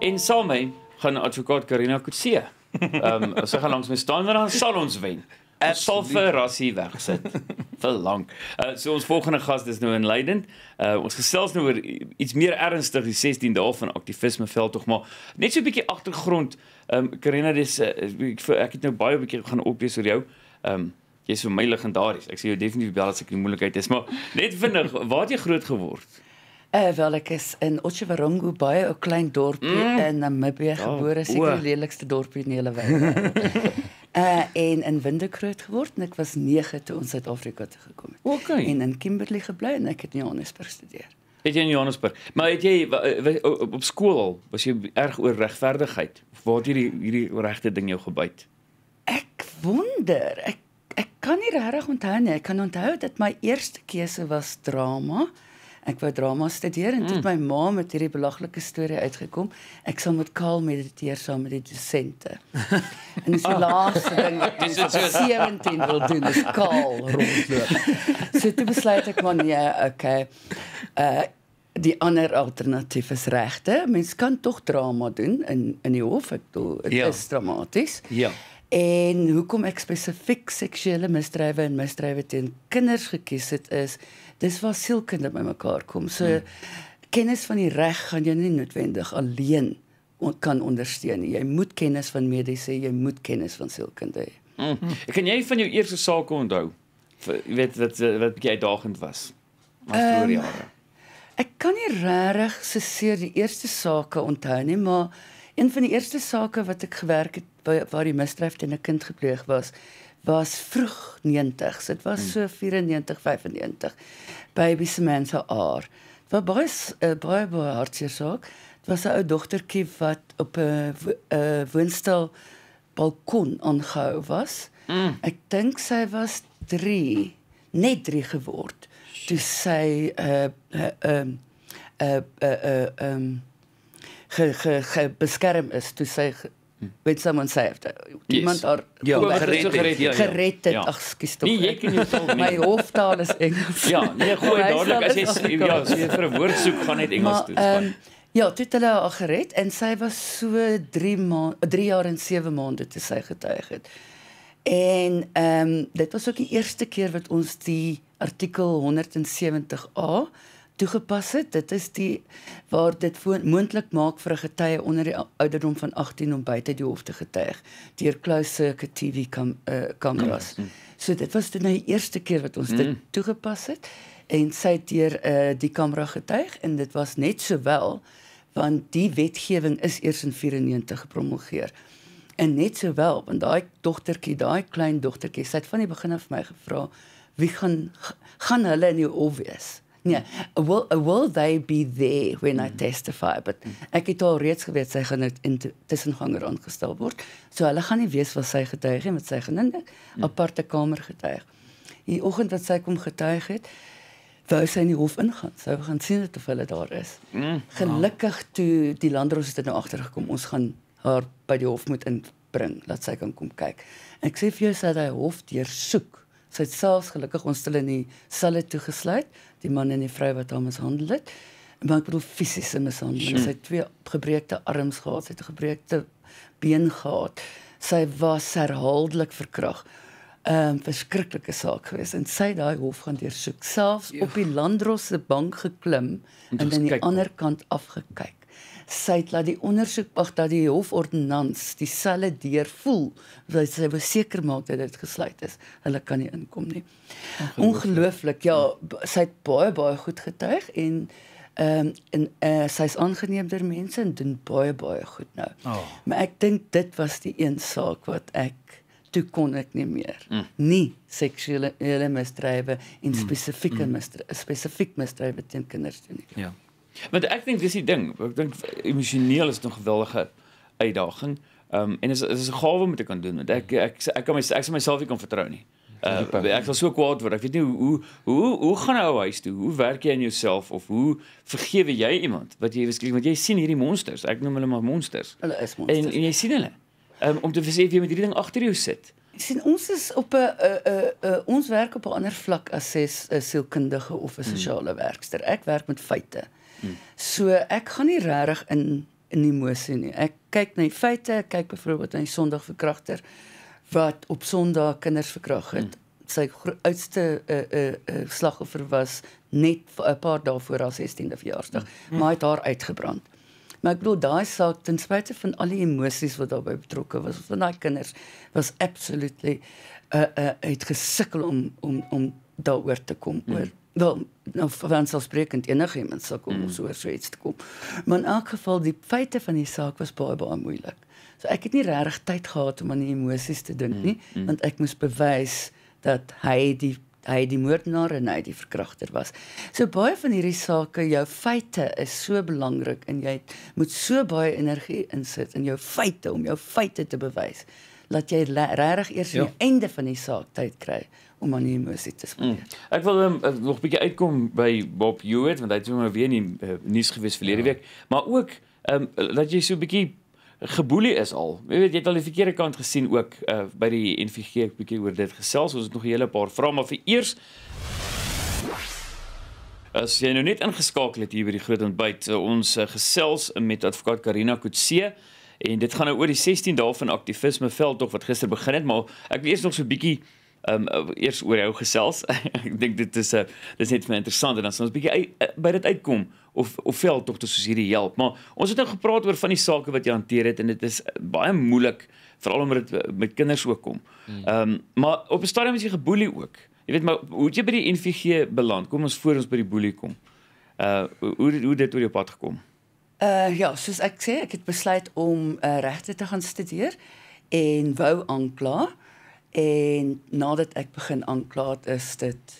En saam met gaan advokaat Karina Kutse. Ehm um, sy gaan langs my staan en dan sal ons wen. Ek sal vir Rassie wegsit vir lank. Uh, so ons volgende gas is nou in Leiden. Uh, ons gesels nou oor iets meer ernstig die 16 dae van aktivisme veld tog maar net so 'n bietjie agtergrond. Ehm um, Karina dis uh, ek het nou baie 'n bietjie gaan opwees oor jou. Ehm um, jy's vir my legendaries. Ek sê jy definitief bel as ek 'n moeilikheid het, maar net vinnig, waar het jy groot geword? Eh uh, wel ek is in Otjewarongo baie 'n klein dorpie mm. in Namibië gebore, oh, seker die lelikste dorpie in die hele wêreld. Uh, eh, en in Windekroot geword en ek was 9 toe ons Suid-Afrika toe gekom het. OK. En in Kimberley gebly en ek het in Johannesburg gestudeer. Het jy in Johannesburg? Maar het jy eh, op skool al was jy erg oor regverdigheid? Waar het hierdie hierdie regte ding jou gebyt? Ek wonder. Ek ek kan nie regtig onthou nie. Ek kan onthou dat my eerste keuse was drama ek wou drama studeer en toe mm. my ma met hierdie belaglike storie uitgekom ek sal met Karl mediteer saam met die dosente en die laaste ding wat ek soos 17 wil doen is Karl rondloop so toe besluit ek maar nee okay uh die ander alternatief is regte mens kan tog drama doen in in die hof ek doel, dit ja. is dramaties ja En hoekom ek spesifiek seksuele misdrywe en misdrywe teen kinders gekies het is dis waar sielkunde by mekaar kom. So hmm. kennis van die reg gaan jy nie noodwendig alleen kan ondersteun nie. Jy moet kennis van mediese, jy moet kennis van sielkunde hê. Hmm. Hmm. Kan jy van jou eerste saak onthou? Jy weet wat eh, wat jy daagend was. Wat vroeë um, jare. Ek kan nie regtig se seer die eerste saak onthou nie, maar een van die eerste sake wat ek gewerk het waar die misdrijf teen 'n kind gepleeg was, was vroeg 90s. Dit was so 94 95. Baby Samantha R. Wat baie eh, baie baie hartseer saak. Dit was 'n ou dogtertjie wat op 'n woonstel balkon aangehou was. Mm. Ek dink sy was 3, net 3 geword. Toe sy 'n 'n 'n 'n 'n beskerm is toe sy Hmm. Wil iemand sê iemand daar ja, oh, gered, so gered, het, gered het ja, ja. ja. ag skiet nee, ek nie my hoof daar is Engels ja nee gooi dadelik as jy ja as jy vir 'n woord soek gaan net Engels maar, toe um, ja toe het hulle haar gered en sy was so 3 maand 3 jaar en 7 maande te sy getuig het en ehm um, dit was ook die eerste keer wat ons die artikel 170A toegepas het. Dit is die waar dit moontlik maak vir 'n getuie onder die ouderdom van 18 om buite die hof te getuig deur closed circuit TV kam kameras. Eh, mm. Hm. So dit was dit nou die eerste keer wat ons mm. dit hm. toegepas het en sy het deur uh, die kamera getuig en dit was net sowel want die wetgewing is eers in 94 gepromulgeer. En net sowel want daai dogtertjie, daai klein dogtertjie, sy het van die begin af my gevra wie kan gaan hulle in die hof wees? Nee, will will they be there when mm. I testify? But mm. ek het al reeds geweet sy gaan in tussenganger aangestel word. So hulle gaan nie weet wat sy getuig het met sy genindig mm. Ja. aparte kamer getuig. Die oggend wat sy kom getuig het, wou sy nie hof ingaan. Sy wou gaan sien dat hulle daar is. Mm. Ja. Gelukkig toe die landros het dit nou agtergekom. Ons gaan haar by die hof moet inbring dat sy kan kom kyk. Ek sê vir jou sy het hy hof deursoek. Sy het selfs gelukkig ons hulle nie sal dit toegesluit nie die man en die vrou wat hom mishandel het. Maar ek bedoel fisiese mishandeling. Sy het twee gebreekte arms gehad, sy het 'n gebreekte been gehad. Sy was herhaaldelik verkragt. 'n um, ehm, verskriklike saak geweest en sy daai hof gaan deursoek selfs Eeg. op die landdros se bank geklim en aan die ander kant afgekyk sy het laat die ondersoek wag dat die hofordonnans dieselfde deur voel dat sy beseker maak dat dit gesluit is. Hulle kan nie inkom nie. Ongelooflik. Ja, sy het baie baie goed getuig en ehm um, en uh, sy's aangeneem deur mense en doen baie baie goed nou. Oh. Maar ek dink dit was die een saak wat ek toe kon ek nie meer. Mm. Nie seksuele misdrywe in mm. spesifieke mm. misdrywe spesifiek misdrywe teen kinders doen nie. Ja. Want ek dink dis die ding. Ek dink emosioneel is nog 'n geweldige uitdaging. Ehm um, en dis dis 'n gawe om te kan doen. Ek ek ek kan myself ek sal myself nie kan vertrou nie. Uh, ek was so kwaad word. Ek weet nie hoe hoe hoe hoe gaan nou huis toe? Hoe werk jy aan jouself of hoe vergewe jy iemand wat jy miskien want jy sien hierdie monsters. Ek noem hulle maar monsters. Hulle is monsters. En, en jy sien hulle. Um, om te verseker jy met hierdie ding agter jou sit. Sien ons is op 'n ons werk op 'n ander vlak as 'n eh, sielkundige of 'n hmm. sosiale hmm. werkster. Ek werk met feite. So ek gaan nie regtig in in emosie nie. Ek kyk na die feite, ek kyk byvoorbeeld aan die Sondag verkragter wat op Sondag kinders verkrag het. Mm sy oudste uh, eh, uh, eh, uh, eh, slagoffer was net 'n paar dae voor haar 16de verjaarsdag hmm. maar het haar uitgebrand. Maar ek bedoel daai saak ten spyte van al die emosies wat daarbey betrokke was van daai kinders was absolutely 'n uh, uh, het gesukkel om om om daaroor te kom hmm. oor wel nou vanselfsprekend enige iemand sal kom mm. so oor so iets te kom. Maar in elk geval die feite van die saak was baie baie moeilik. So ek het nie regtig tyd gehad om aan die emosies te dink mm, nie, mm. Mm. want ek moes bewys dat hy die hy die moordenaar en hy die verkragter was. So baie van hierdie sake, jou feite is so belangrik en jy moet so baie energie insit in jou feite om jou feite te bewys laat jy regtig eers die ja. einde van die saak tyd kry om aan die emosie te spreek. Mm. Ek wil um, nog 'n bietjie uitkom by Bob Hewitt want hy het sommer weer in die uh, nuus gewees verlede ja. week, maar ook ehm um, dat jy so 'n bietjie geboelie is al. Jy weet jy het al die verkeerde kant gesien ook uh, by die NVG 'n bietjie oor dit gesels. Ons het nog 'n hele paar vrae maar vir eers As jy nou net ingeskakel het hier by die Groot Ontbyt, ons gesels met advokaat Karina Kutse En dit gaan nou oor die 16 dae van aktivisme veldtog wat gister begin het, maar ek wil eers nog so 'n bietjie ehm um, eers oor jou gesels. ek dink dit is 'n uh, eh, dis net vir my interessant en dan sal ons 'n bietjie eh, by dit uitkom of of veldtog te soos hierdie help. Maar ons het nou gepraat oor van die sake wat jy hanteer het en dit is baie moeilik veral omdat dit met kinders ook kom. Hmm. Ehm um, maar op 'n stadium is jy geboelie ook. Jy weet maar hoe jy by die NVG beland. Kom ons voor ons by die boelie kom. Uh hoe hoe dit oor jou pad gekom? Uh ja, soos ek sê, ek het besluit om uh, regte te gaan studeer en wou aankla en nadat ek begin aanklaat is dit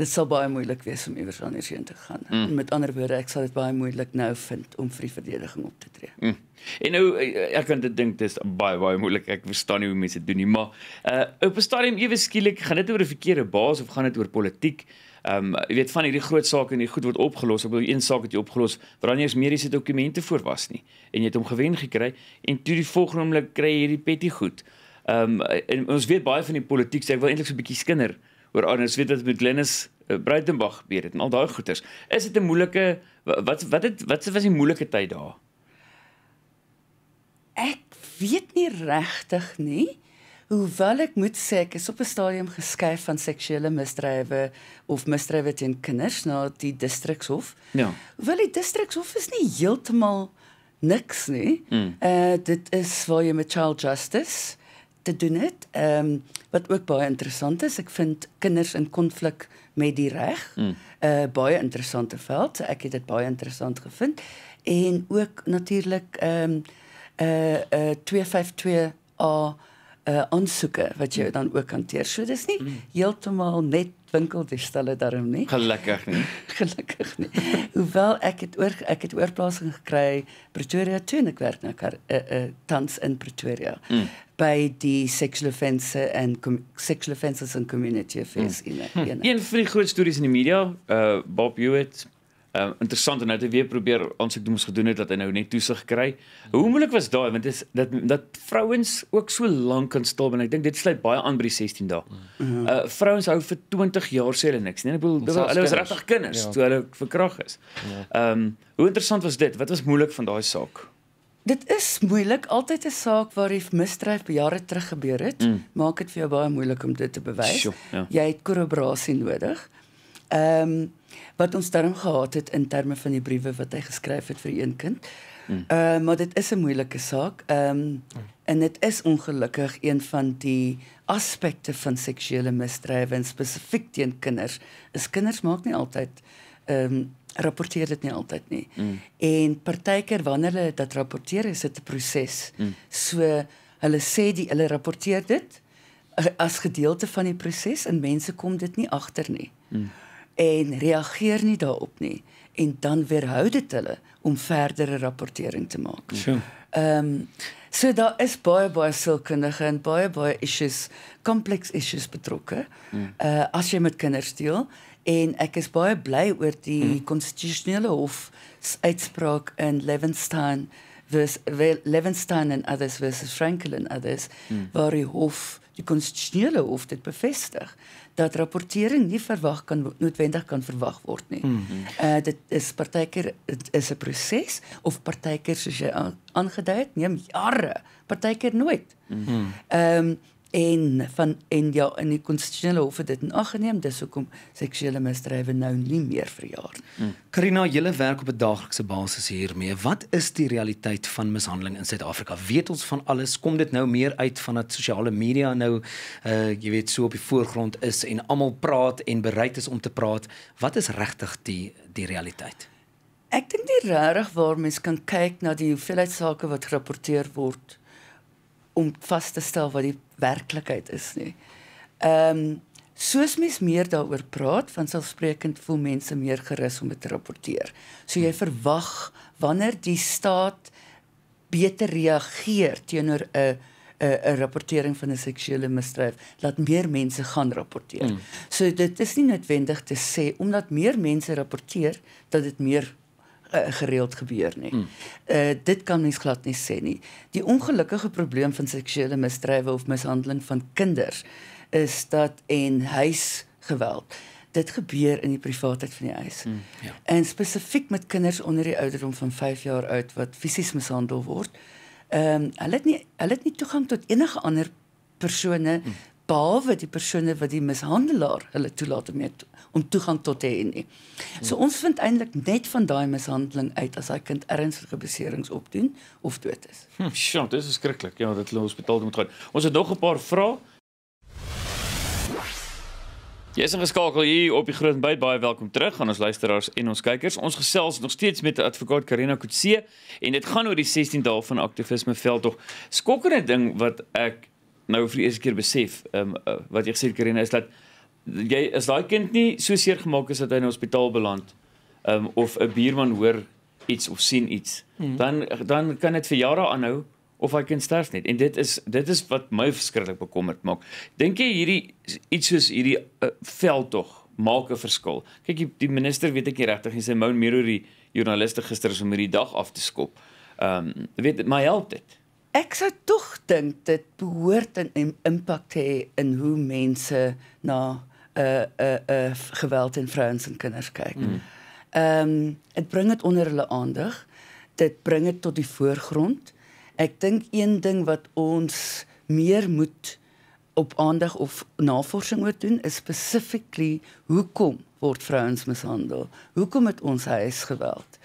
dit sou baie moeilik wees om iewers anders heen te gaan. Mm. Met ander woorde, ek sal dit baie moeilik nou vind om vir die verdediging op te tree. Mm. En nou eh, ek kan dit dink dis baie baie moeilik. Ek verstaan nie hoe mense dit doen nie, maar uh op 'n stadium ewe skielik gaan dit oor 'n verkeerde baas of gaan dit oor politiek? Ehm um, jy weet van hierdie groot saak en die goed word opgelos. Ek bedoel een saak het jy opgelos waar dan nie eens mediese dokumente voor was nie en jy het hom gewen gekry en toe die volgende oomblik kry jy hierdie petty goed. Ehm um, en ons weet baie van die politiek sê ek wil eintlik so 'n bietjie skinder oor anders weet wat met Glennis eh, Breitenberg gebeur het en al daai goeters. Is dit 'n moeilike wat wat het wat was die moeilike tyd daar? Ek weet nie regtig nie. Hoewel ek moet sê ek is op 'n stadium geskuif van seksuele misdrywe of misdrywe teen kinders na die distrikshof. Ja. Hoewel die distrikshof is nie heeltemal niks nie. Mm. Uh dit is waar jy met child justice te doen het. Ehm um, wat ook baie interessant is, ek vind kinders in konflik met die reg 'n mm. uh, eh, baie interessante veld. So ek het dit baie interessant gevind en ook natuurlik ehm um, eh uh, eh uh, 252A uh aansoeke wat jy dan ook hanteer. So dis nie mm. heeltemal net winkeldestelle daarom nie. Gelukkig nie. Gelukkig nie. Hoewel ek het oor ek het oorplasing gekry Pretoria toe en ek werk nou kar uh, uh tans in Pretoria mm. by die sexual offences and com, sexual offences and community affairs mm. in. Hm. Een van die groot stories in die media, uh Bob Hewitt Ehm uh, interessant en hy het weer probeer ons ek doen ons gedoen het dat hy nou net toesig kry. Hoe moeilik was daai want dit is dat dat vrouens ook so lank kan stil en ek dink dit sluit baie aan by die 16 dae. Uh vrouens hou vir 20 jaar sê hulle niks nie. Ek bedoel hulle was regtig kinders ja. toe hulle verkrag is. Ja. Ehm um, hoe interessant was dit? Wat was moeilik van daai saak? Dit is moeilik altyd 'n saak waar die misdrijf jare terug gebeur het, mm. maak dit vir jou baie moeilik om dit te bewys. Ja. Jy het korroborasie nodig ehm um, wat ons darm gehad het in terme van die briewe wat hy geskryf het vir een kind. Hmm. Ehm mm. uh, maar dit is 'n moeilike saak. Ehm um, mm. en dit is ongelukkig een van die aspekte van seksuele misdrywe en spesifiek teen kinders. Is kinders maak nie altyd ehm um, rapporteer dit nie altyd nie. Mm. En partykeer wanneer hulle dit rapporteer, is dit 'n proses. Mm. So hulle sê die hulle rapporteer dit eh, as gedeelte van die proses en mense kom dit nie agter nie. Mm en reageer nie daarop nie en dan weerhou dit hulle om verdere rapportering te maak. Ehm um, so daar is baie baie sielkundige en baie baie issues, complex issues betrokke. Mm. Uh, as jy met kinders deel en ek is baie bly oor die konstitusionele hmm. mm. hof uitspraak in Levenstein versus Levenstein and others versus Frankel and others mm. waar die hof die konstitusionele hof dit bevestig dat rapportering nie verwag kan noodwendig kan verwag word nie. Mm -hmm. Uh dit is partykeer dit is 'n proses of partykeer soos jy aangedui het, neem jare, partykeer nooit. Mhm. Ehm mm um, en van en ja in die konstitusionele hof het dit in ag geneem dis hoekom seksuele misdrywe nou nie meer verjaar. Hmm. Karina, hmm. julle werk op 'n daaglikse basis hiermee. Wat is die realiteit van mishandeling in Suid-Afrika? Weet ons van alles? Kom dit nou meer uit van dat sosiale media nou uh jy weet so op die voorgrond is en almal praat en bereid is om te praat. Wat is regtig die die realiteit? Ek dink die regtig waar mense kan kyk na die hoeveelheid sake wat gerapporteer word om vas te stel wat die werklikheid is nie. Ehm um, soos mens meer daaroor praat, van selfsprekend voel mense meer gerus om dit te rapporteer. So jy verwag wanneer die staat beter reageer teenoor 'n 'n 'n rapportering van 'n seksuele misdrijf, laat meer mense gaan rapporteer. Mm. So dit is nie noodwendig te sê omdat meer mense rapporteer dat dit meer Eh, gereeld gebeur nie. Mm. Uh dit kan mens glad nie sê nie. Die ongelukkige probleem van seksuele misdrywe of mishandeling van kinders is dat en huisgeweld. Dit gebeur in die privaatheid van die huis. Mm, ja. En spesifiek met kinders onder die ouderdom van 5 jaar oud wat fisies mishandel word. Ehm um, hulle het nie hulle het nie toegang tot enige ander persone mm. behalwe die persone wat die mishandelaar hulle toelaat om mee te om toegang tot te hê nie. So ons vind eintlik net van daai mishandeling uit as hy kind ernstige beserings opdoen of dood is. Hm, sjoe, hm, dit is skrikkelik. Ja, dit hulle hospitaal moet gaan. Ons het nog 'n paar vrae. Jy is geskakel hier op die Groot Byt. Baie welkom terug aan ons luisteraars en ons kykers. Ons gesels nog steeds met advokaat Karina Kutse en dit gaan oor die 16 dae van aktivisme veldtog. Skokkende ding wat ek nou vir die eerste keer besef, ehm um, wat jy gesê Karina is dat like, jy is daai kind nie so seer gemaak as dat hy in die hospitaal beland um, of 'n buurman hoor iets of sien iets hmm. dan dan kan dit vir jare aanhou of hy kan sterf net en dit is dit is wat my verskriklik bekommerd maak dink jy hierdie iets soos hierdie uh, eh, veld tog maak 'n verskil kyk die, die minister weet ek nie regtig en sy moun Miro die joernaliste gister is om hierdie dag af te skop ehm um, weet dit my help dit ek sou tog dink dit behoort 'n impak te hê in hoe mense na nou uh uh uh geweld in vrouens en kinders kyk. Hmm. Ehm mm. um, dit bring dit onder hulle aandag. Dit bring dit tot die voorgrond. Ek dink een ding wat ons meer moet op aandag of navorsing moet doen is specifically hoekom word vrouens mishandel? Hoekom het ons huisgeweld?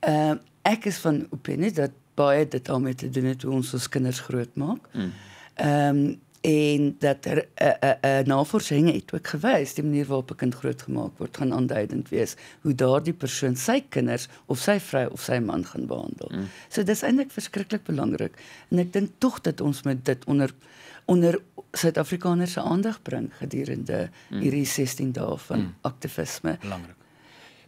Ehm um, ek is van opinie dat baie dit daarmee te doen het hoe ons ons kinders grootmaak. Hmm. Ehm mm. um, en dat 'n er, eh, eh, eh, navorsing het ook gewys die manier waarop 'n kind grootgemaak word gaan aanduidend wees hoe daardie persoon sy kinders of sy vrou of sy man gaan behandel. Mm. So dis eintlik verskriklik belangrik en ek dink tog dat ons met dit onder onder Suid-Afrikaners se aandag bring gedurende mm. hierdie 16 dae van mm. aktivisme. Belangrik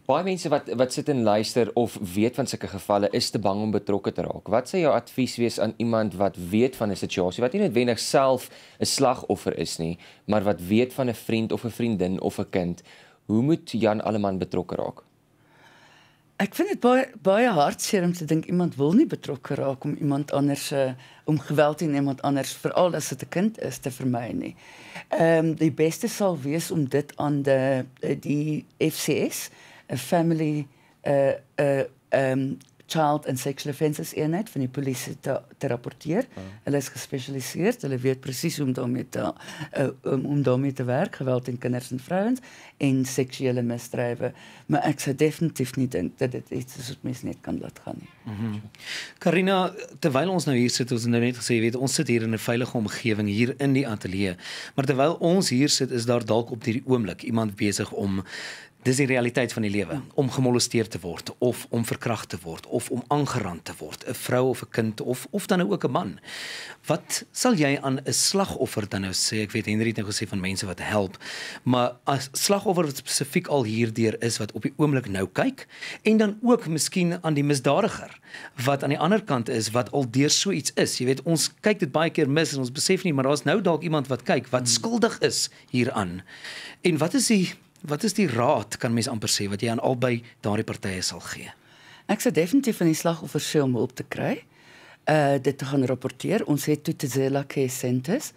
baie mense wat wat sit en luister of weet van sulke gevalle is te bang om betrokke te raak. Wat sê jou advies wees aan iemand wat weet van 'n situasie wat nie noodwendig self 'n slagoffer is nie, maar wat weet van 'n vriend of 'n vriendin of 'n kind? Hoe moet Jan Alleman betrokke raak? Ek vind dit baie baie hartseer om te dink iemand wil nie betrokke raak om iemand anders eh, om geweld in iemand anders veral as dit 'n kind is te vermy nie. Ehm um, die beste sal wees om dit aan eh, die die FCS a family uh uh um child and sexual offences eenheid van die polisie te, te rapporteer. Oh. Hulle is gespesialiseer, hulle weet presies hoe om daarmee te uh, om, om daarmee te werk, geweld teen kinders en vrouens en seksuele misdrywe. Maar ek sou definitief nie dink dat dit iets is wat mens net kan laat gaan nie. Mhm. Karina, mm -hmm. terwyl ons nou hier sit, ons het nou net gesê, weet ons sit hier in 'n veilige omgewing hier in die ateljee. Maar terwyl ons hier sit, is daar dalk op hierdie oomblik iemand besig om dis die realiteit van die lewe om gemolesteer te word of om verkragt te word of om aangerand te word 'n vrou of 'n kind of of dan ook 'n man wat sal jy aan 'n slagoffer dan nou sê ek weet Henry het nou gesê van mense wat help maar as slagoffer wat spesifiek al hierdeur is wat op die oomblik nou kyk en dan ook miskien aan die misdadiger wat aan die ander kant is wat al deur so iets is jy weet ons kyk dit baie keer mis en ons besef nie maar daar's nou dalk iemand wat kyk wat skuldig is hieraan en wat is die Wat is die raad kan mens amper sê wat jy aan albei daardie partye sal gee? Ek sou definitief van die slagoffer se om op te kry. Uh dit te gaan rapporteer. Ons het toe te Zela Kesentes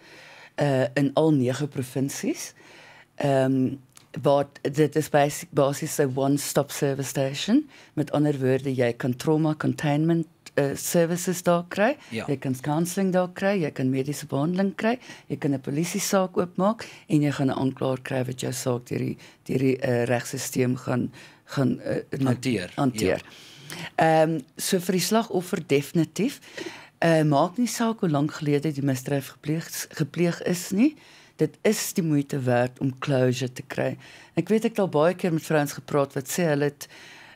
uh in al 9 provinsies. Ehm um, wat dit is basies 'n one-stop service station met ander woorde jy kan trauma containment Eh, services daar kry. Ja. Jy kan counselling daar kry, jy kan mediese behandeling kry, jy kan 'n polisie saak oopmaak en jy gaan 'n aanklaer kry wat jou saak deur die deur die uh, regstelsel gaan gaan uh, hanteer. Ja. Hanteer. Ehm um, so vir die slagoffer definitief. Eh uh, maak nie saak hoe lank gelede die misdrijf gepleeg gepleeg is nie. Dit is die moeite werd om closure te kry. Ek weet ek het al baie keer met vrouens gepraat wat sê hulle het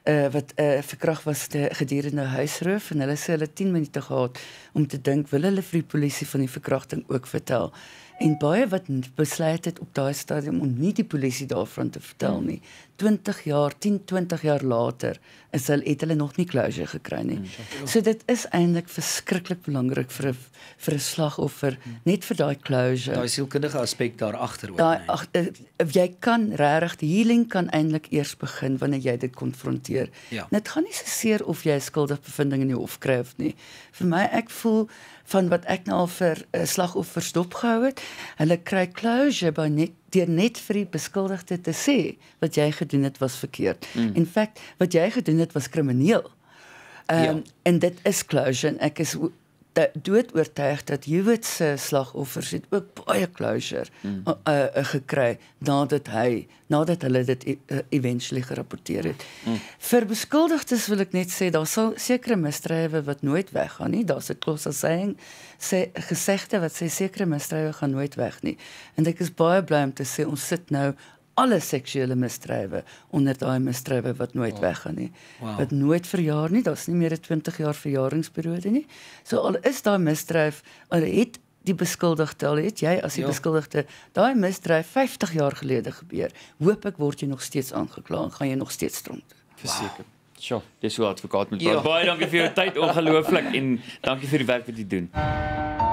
uh, wat uh, eh, verkrag was te gedurende huisroof en hulle sê hulle 10 minute gehad om te dink wil hulle vir die polisie van die verkrachting ook vertel. En baie wat besluit het op daai stadium om nie die polisie daarvan te vertel hmm. nie, 20 jaar, 10, 20 jaar later is hulle het hulle nog nie closure gekry nie. Hmm, so dit is eintlik verskriklik belangrik vir 'n vir 'n slagoffer hmm. net vir daai closure. Daai sielkundige aspek daar agter ook. Daai nee. ag eh, eh, jy kan regtig die healing kan eintlik eers begin wanneer jy dit konfronteer. Ja. Dit ja. gaan nie so seer of jy skuldig bevindings in die hof kry of nie. Vir my ek voel van wat ek nou al vir 'n eh, slagoffer stopgehou het, hulle kry closure by net 20 deur net vir die beskuldigde te sê wat jy gedoen het was verkeerd. Mm. In feite wat jy gedoen het was krimineel. Ja. Ehm um, ja. en dit is closure. Ek is dood oortuig dat Jewet se slagoffers het ook baie closure mm. uh, uh, gekry nadat hy nadat hulle dit uh, eventually gerapporteer het. Mm. Vir beskuldigdes wil ek net sê daar sal sekere misdrywe wat nooit weggaan nie. Daar's 'n klos as saying sê gesegde wat sê sekere misdrywe gaan nooit weg nie. En ek is baie bly om te sê ons sit nou alle seksuele misdrywe onder daai misdrywe wat nooit wow. Oh. weggaan nie. Wow. Wat nooit verjaar nie. Daar's nie meer 'n 20 jaar verjaringsperiode nie. So al is daai misdryf al het die beskuldigde al het jy as die jo. Ja. beskuldigde daai misdryf 50 jaar gelede gebeur, hoop ek word jy nog steeds aangekla en gaan jy nog steeds tronk. Verseker. Wow. Sjoe, dis hoe advokaat moet ja. praat. Baie dankie vir jou tyd, ongelooflik en dankie vir die werk wat jy doen. Uh,